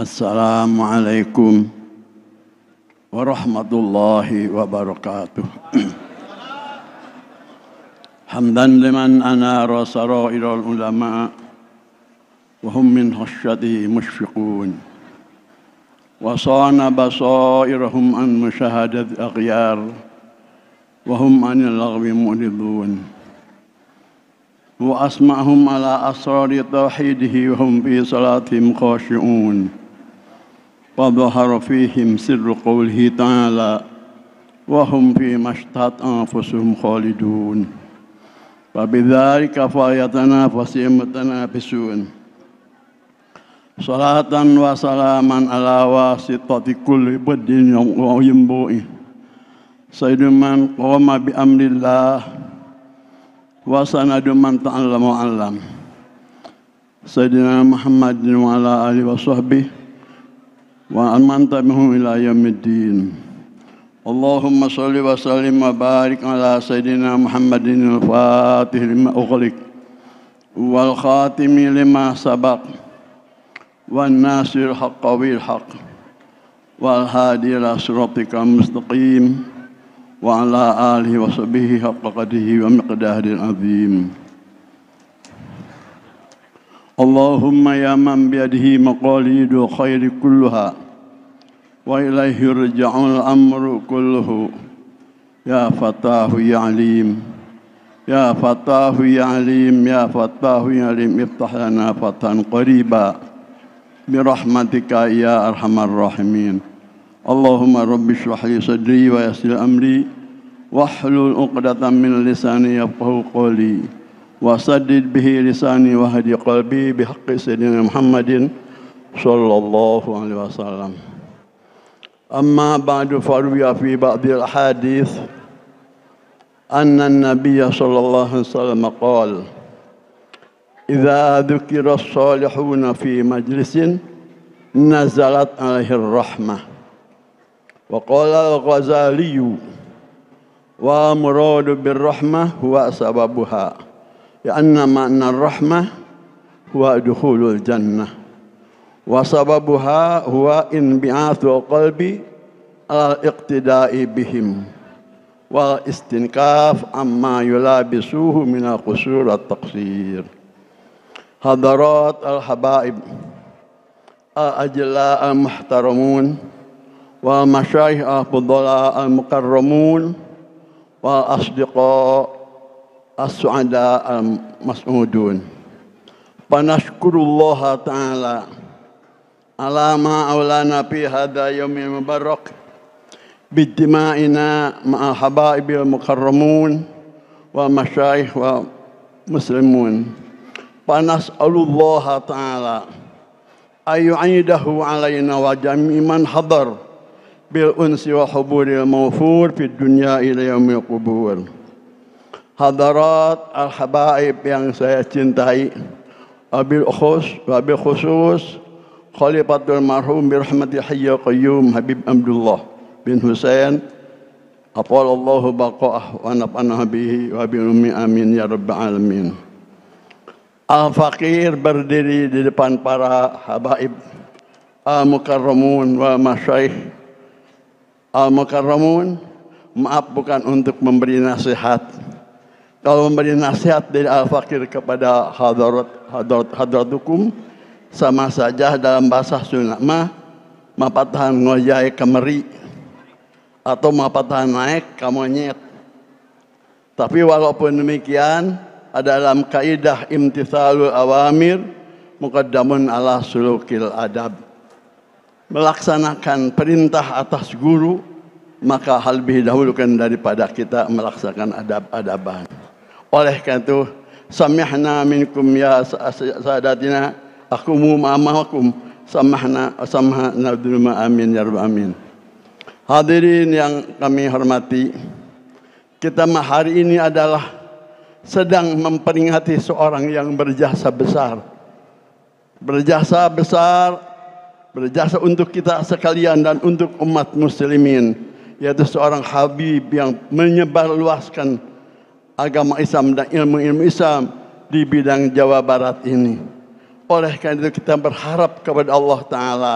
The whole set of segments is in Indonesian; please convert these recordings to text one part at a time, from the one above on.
السلام عليكم ورحمة الله وبركاته حمدا لمن أنار سرائر العلماء وهم من خشيته مشفقون وصان بصائرهم عن مشاهدة أغيار وهم عن اللغو معرضون وأسمعهم على أسرار توحيده وهم في صلاتهم خاشعون وظهر فيهم سر قوله تعالى وهم في اشتهت أنفسهم خالدون فبذلك فيتنافس المتنافسون صلاة وسلاما على واسطة كل بد وينبوء سيد من قام بأمر الله وسند من تعلم وعلم سيدنا محمد وعلى آله وصحبه ومن تبعهم إلى يوم الدين اللهم صل وسلم وبارك على سيدنا محمد الفاتح لما أغلق والخاتم لما سبق والناصر الحق بالحق والهادي إلى صراطك المستقيم وعلى آله وصحبه حق قدره ومقداره العظيم اللهم يا من بيده مقاليد خير كلها وإليه يرجع الأمر كله يا فتاه يا عليم يا فتاه يا عليم يا فتاه يا عليم افتح لنا فتحا قريبا برحمتك يا أرحم الراحمين اللهم رب اشرح لي صدري ويسر أمري واحلل عقدة من لساني يفقه قولي وسدد به لساني وهدي قلبي بحق سيدنا محمد صلى الله عليه وسلم أما بعد فروي في بعض الأحاديث أن النبي صلى الله عليه وسلم قال إذا ذكر الصالحون في مجلس نزلت عليه الرحمة وقال الغزالي ومراد بالرحمة هو سببها لأن معنى الرحمة هو دخول الجنة وسببها هو انبعاث القلب على الاقتداء بهم والاستنكاف عما يلابسوه من القصور والتقصير حضرات الحبائب الأجلاء المحترمون والمشايخ الفضلاء المكرمون والأصدقاء السعداء المسعودون فنشكر الله تعالى على ما أولانا في هذا يوم المبارك باجتماعنا مع حبائب المكرمون ومشايخ ومسلمون فنسأل الله تعالى أن يعيده علينا وجميع من حضر بالأنس وحبور الموفور في الدنيا إلى يوم القبور Hadarat al-habaib yang saya cintai Wabil khus, wabil khusus Khalifatul Marhum birahmati hayya qayyum Habib Abdullah bin Husain Atallahu baqa'ah wa naf'ana bihi wa bi ummi amin ya rabbal alamin. Al-Fakir berdiri di depan para habaib Al-Mukarramun wa masyaih Al-Mukarramun maaf bukan untuk memberi nasihat kalau memberi nasihat dari Al-Fakir kepada hadarat hadarat hadaratukum sama saja dalam bahasa Sunda mah mapatahan ngojai kemeri atau mapatahan naik kamonyet. Tapi walaupun demikian, ada dalam kaidah imtisalul awamir mukaddamun ala sulukil adab. Melaksanakan perintah atas guru, maka hal lebih dahulukan daripada kita melaksanakan adab-adaban. Oleh karena itu, samihna minkum ya sadatina aku ma'amakum samahna samahna bima amin ya rabbal amin hadirin yang kami hormati kita hari ini adalah sedang memperingati seorang yang berjasa besar berjasa besar berjasa untuk kita sekalian dan untuk umat muslimin yaitu seorang habib yang menyebarluaskan agama Islam dan ilmu-ilmu Islam di bidang Jawa Barat ini. Oleh karena itu kita berharap kepada Allah Ta'ala.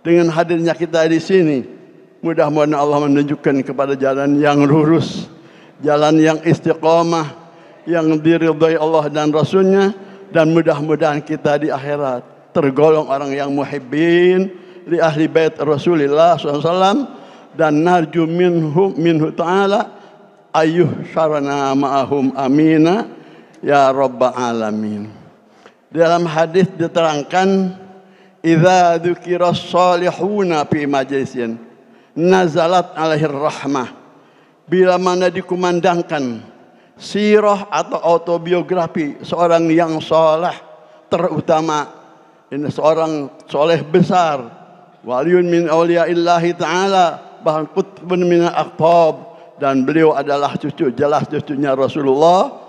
Dengan hadirnya kita di sini. Mudah-mudahan Allah menunjukkan kepada jalan yang lurus. Jalan yang istiqomah. Yang diridhai Allah dan Rasulnya. Dan mudah-mudahan kita di akhirat. Tergolong orang yang muhibbin. Di ahli bait Rasulullah SAW. Dan narju minhu, minhu ta'ala. Ayuh syarana ma'ahum amina. Ya robbal Alamin. Dalam hadis diterangkan idza dzukira salihuna fi majlisin nazalat alaihir rahmah. Bila mana dikumandangkan sirah atau autobiografi seorang yang soleh terutama ini seorang soleh besar waliun min illahi ta'ala bahkan kutbun min aqtab dan beliau adalah cucu jelas cucunya Rasulullah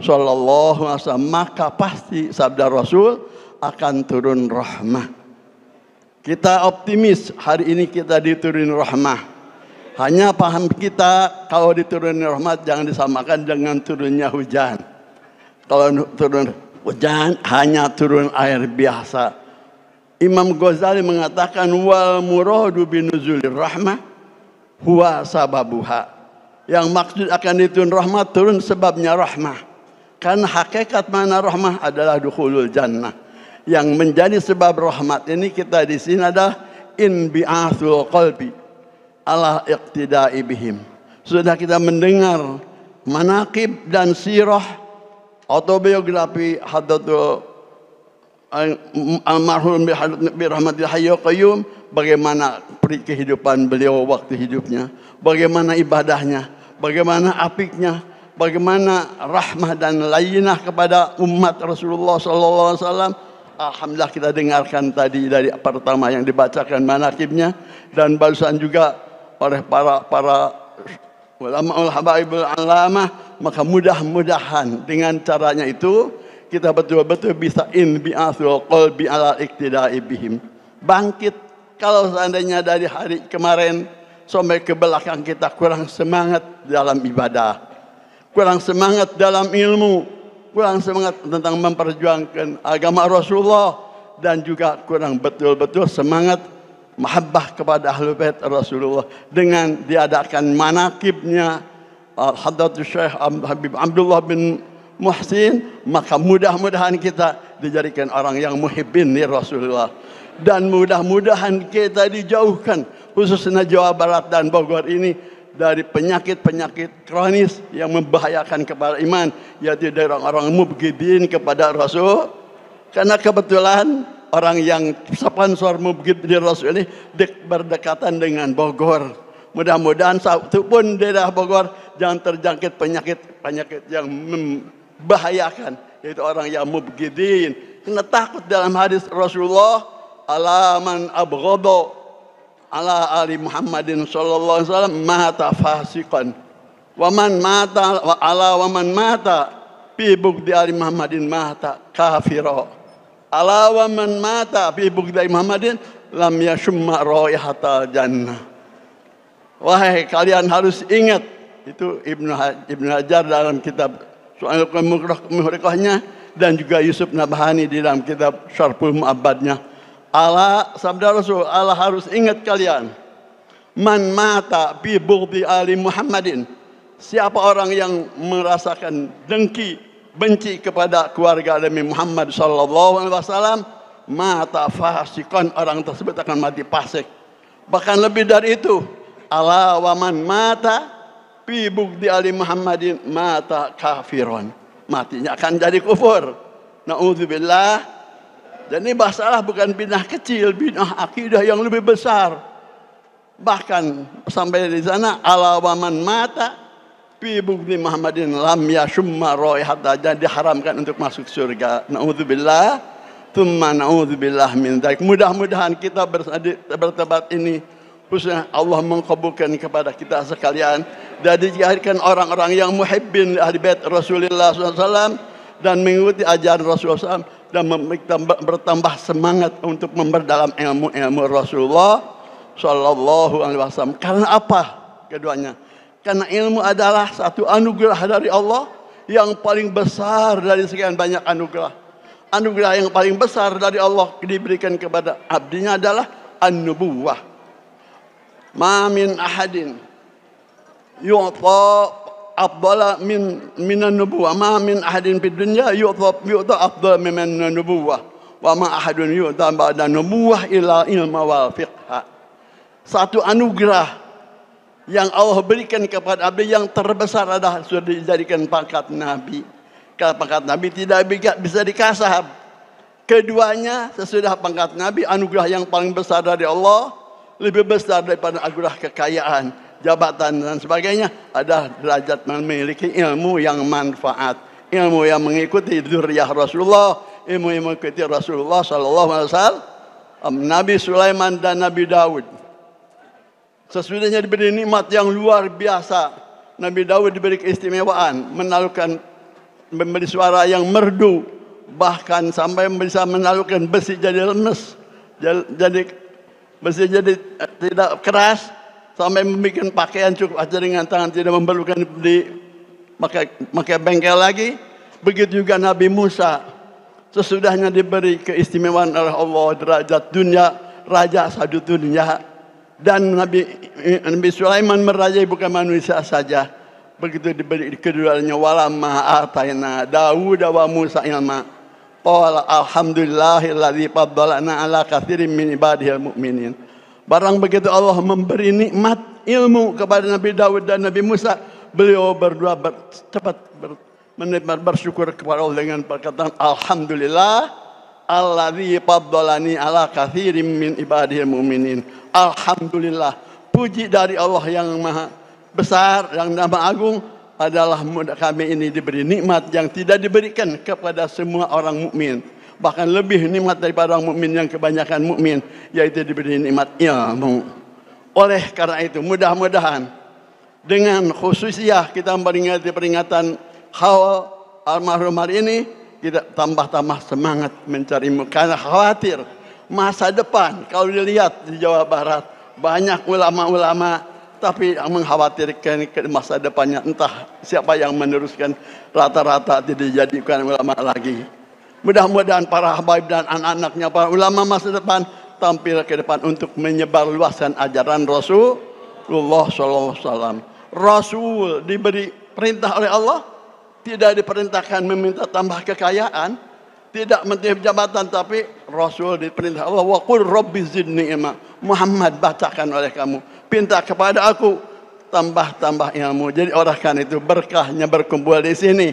Shallallahu Alaihi Wasallam maka pasti sabda Rasul akan turun rahmah. Kita optimis hari ini kita diturunin rahmah. Hanya paham kita kalau diturunin rahmat jangan disamakan dengan turunnya hujan. Kalau turun hujan hanya turun air biasa. Imam Ghazali mengatakan wal muradu binuzulir rahmah huwa sababuha. Yang maksud akan diturun rahmat turun sebabnya rahmah. Karena hakikat mana rahmah adalah dukhulul jannah. Yang menjadi sebab rahmat ini kita di sini adalah inbi'athul qalbi ala iqtida'i bihim. Sudah kita mendengar manakib dan sirah autobiografi Hadratul eh, almarhum bi rahmatil hayyu qayyum bagaimana kehidupan beliau waktu hidupnya, bagaimana ibadahnya, bagaimana apiknya, bagaimana rahmah dan lainnya kepada umat Rasulullah sallallahu alaihi wasallam. Alhamdulillah kita dengarkan tadi dari pertama yang dibacakan manakibnya dan barusan juga oleh para para ulama habaibul alamah maka mudah-mudahan dengan caranya itu kita betul-betul bisa in bi qalbi ala iktida'i bihim. Bangkit kalau seandainya dari hari kemarin sampai ke belakang kita kurang semangat dalam ibadah kurang semangat dalam ilmu, kurang semangat tentang memperjuangkan agama Rasulullah dan juga kurang betul-betul semangat mahabbah kepada Ahlul Bait Rasulullah dengan diadakan manakibnya Al-Hadratus eh, Syekh Habib Abdullah bin Muhsin maka mudah-mudahan kita dijadikan orang yang muhibbin ni Rasulullah dan mudah-mudahan kita dijauhkan khususnya Jawa Barat dan Bogor ini dari penyakit-penyakit kronis yang membahayakan kepada iman yaitu dari orang-orang mubgidin kepada Rasul karena kebetulan orang yang sponsor mubgid di Rasul ini dek berdekatan dengan Bogor mudah-mudahan satu pun daerah Bogor jangan terjangkit penyakit penyakit yang membahayakan yaitu orang yang mubgidin karena takut dalam hadis Rasulullah alaman abghadu ala ali Muhammadin sallallahu alaihi wasallam mata fasiqan waman mata wa ala waman mata fi bugdi ali Muhammadin mata kafiro ala waman mata fi bugdi ali Muhammadin lam yashumma raihatal jannah wahai kalian harus ingat itu Ibnu Ibnu Hajar dalam kitab Soal Muhrikahnya dan juga Yusuf Nabhani di dalam kitab Syarful Mu'abbadnya Allah sabda Rasul, Allah harus ingat kalian. Man mata bi bughdi ali Muhammadin. Siapa orang yang merasakan dengki, benci kepada keluarga Nabi Muhammad sallallahu alaihi wasallam, mata fasikon orang tersebut akan mati pasik. Bahkan lebih dari itu, Allah ala man mata bi bughdi ali Muhammadin mata kafiron. Matinya akan jadi kufur. Nauzubillah dan ini masalah bukan binah kecil, binah akidah yang lebih besar. Bahkan sampai di sana alawaman mata fi bugni Muhammadin lam yashumma roihata diharamkan untuk masuk surga. Nauzubillah, thumma nauzubillah min dzalik. Mudah-mudahan kita bertebat ini khususnya Allah mengkabulkan kepada kita sekalian dan dijadikan orang-orang yang muhibbin ahli bait Rasulullah SAW dan mengikuti ajaran Rasulullah SAW dan bertambah semangat untuk memperdalam ilmu-ilmu Rasulullah Shallallahu Alaihi Wasallam. Karena apa keduanya? Karena ilmu adalah satu anugerah dari Allah yang paling besar dari sekian banyak anugerah. Anugerah yang paling besar dari Allah diberikan kepada abdinya adalah an-nubuwah. Ma min ahadin yu'ta afdala min minan nubuwah ma min ahadin fid dunya yu'ta yu'ta afdala minan nubuwah wa ma ahadun yu'ta ba'da nubuwah ila ilma wal fiqha satu anugerah yang Allah berikan kepada Abdi yang terbesar adalah sudah dijadikan pangkat Nabi. Kalau pangkat Nabi tidak bisa dikasah. Keduanya sesudah pangkat Nabi anugerah yang paling besar dari Allah lebih besar daripada anugerah kekayaan jabatan dan sebagainya ada derajat memiliki ilmu yang manfaat ilmu yang mengikuti duriah Rasulullah ilmu yang mengikuti Rasulullah Sallallahu Alaihi Wasallam um, Nabi Sulaiman dan Nabi Daud sesudahnya diberi nikmat yang luar biasa Nabi Daud diberi keistimewaan menalukan memberi suara yang merdu bahkan sampai bisa menalukan besi jadi lemes jadi besi jadi eh, tidak keras sampai membuat pakaian cukup aja dengan tangan tidak memerlukan di pakai, pakai bengkel lagi begitu juga Nabi Musa sesudahnya diberi keistimewaan oleh Allah derajat dunia raja satu dunia dan Nabi Nabi Sulaiman merajai bukan manusia saja begitu diberi keduanya wala ma'ataina Dawud wa Musa ilma qala alhamdulillahilladzi faddalana ala katsirin min ibadihil mu'minin Barang begitu Allah memberi nikmat ilmu kepada Nabi Dawud dan Nabi Musa, beliau berdua ber, cepat ber, menikmat bersyukur kepada Allah dengan perkataan Alhamdulillah alladzi faddalani ala kathirim min ibadil mu'minin. Alhamdulillah, puji dari Allah yang maha besar, yang nama agung adalah kami ini diberi nikmat yang tidak diberikan kepada semua orang mukmin bahkan lebih nikmat daripada mukmin yang kebanyakan mukmin yaitu diberi nikmat ilmu. Oleh karena itu mudah-mudahan dengan khususiah kita memperingati peringatan haul almarhum hari ini kita tambah-tambah semangat mencari karena khawatir masa depan kalau dilihat di Jawa Barat banyak ulama-ulama tapi yang mengkhawatirkan masa depannya entah siapa yang meneruskan rata-rata tidak dijadikan ulama lagi. Mudah-mudahan para habaib dan anak-anaknya, para ulama masa depan tampil ke depan untuk menyebar luaskan ajaran Rasulullah SAW. Rasul diberi perintah oleh Allah, tidak diperintahkan meminta tambah kekayaan, tidak menteri jabatan tapi Rasul diperintah Allah wa qul rabbi zidni ilma. Muhammad bacakan oleh kamu, pinta kepada aku tambah-tambah ilmu. Jadi orahkan itu berkahnya berkumpul di sini.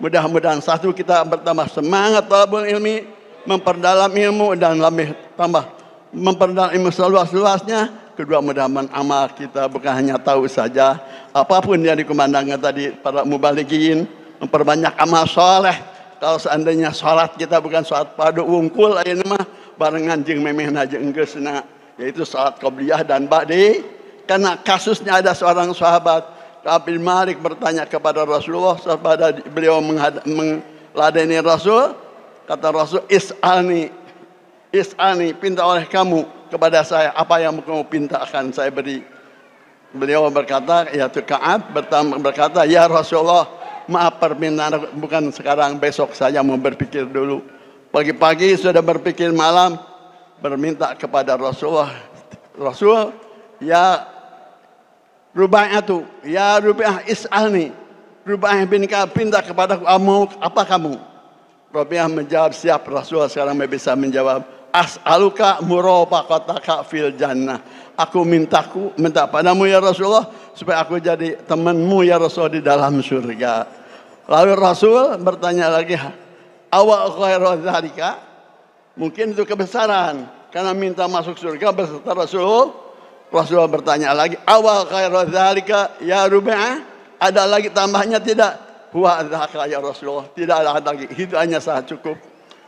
Mudah-mudahan satu kita bertambah semangat talabul ilmi, memperdalam ilmu dan lebih tambah memperdalam ilmu seluas-luasnya. Kedua mudah-mudahan amal kita bukan hanya tahu saja, apapun yang dikumandangkan tadi para mubalikin, memperbanyak amal soleh. Kalau seandainya sholat kita bukan sholat padu wungkul ayeuna mah barengan jeng memeh aja enggeus yaitu sholat qobliyah dan ba'di. Karena kasusnya ada seorang sahabat Kapil Malik bertanya kepada Rasulullah kepada beliau meladeni Rasul kata Rasul isani isani, pinta oleh kamu kepada saya apa yang kamu pinta akan saya beri beliau berkata yaitu Ka'ab berkata ya Rasulullah maaf permintaan bukan sekarang besok saya mau berpikir dulu pagi-pagi sudah berpikir malam berminta kepada Rasulullah Rasul ya tuh ya Rubaiyah is'alni. Rubaiyah bin Ka'ab pindah kepada kamu ah, apa kamu? Rubaiyah menjawab, siap Rasulullah sekarang bisa menjawab. As'aluka murabaqataka fil jannah. Aku mintaku, minta padamu ya Rasulullah supaya aku jadi temanmu ya Rasul di dalam surga. Lalu Rasul bertanya lagi, awal khairu dzalika? Mungkin itu kebesaran karena minta masuk surga beserta Rasul Rasulullah bertanya lagi, awal zalika ya rubah Ada lagi tambahnya tidak? Huwa zaka ya Rasulullah. Tidak ada lagi. Itu hanya saat cukup.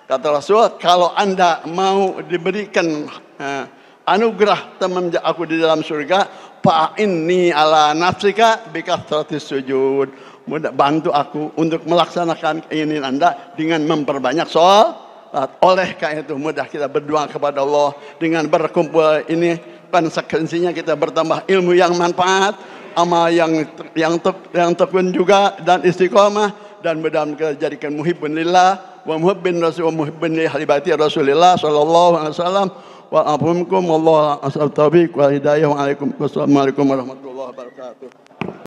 Kata Rasulullah, kalau anda mau diberikan eh, anugerah teman aku di dalam surga, ini ala nafsika bikastratis sujud. Mudah bantu aku untuk melaksanakan keinginan anda dengan memperbanyak soal. Oleh karena itu mudah kita berdoa kepada Allah dengan berkumpul ini konsekuensinya kita bertambah ilmu yang manfaat, amal yang yang te, yang tekun juga dan istiqomah dan mudah-mudahan muhibbun lillah wa muhibbin rasul wa muhibbin li halibati rasulillah sallallahu alaihi wasallam wa afumkum wallahu asal taufiq wa hidayah wa alaikum warahmatullahi wabarakatuh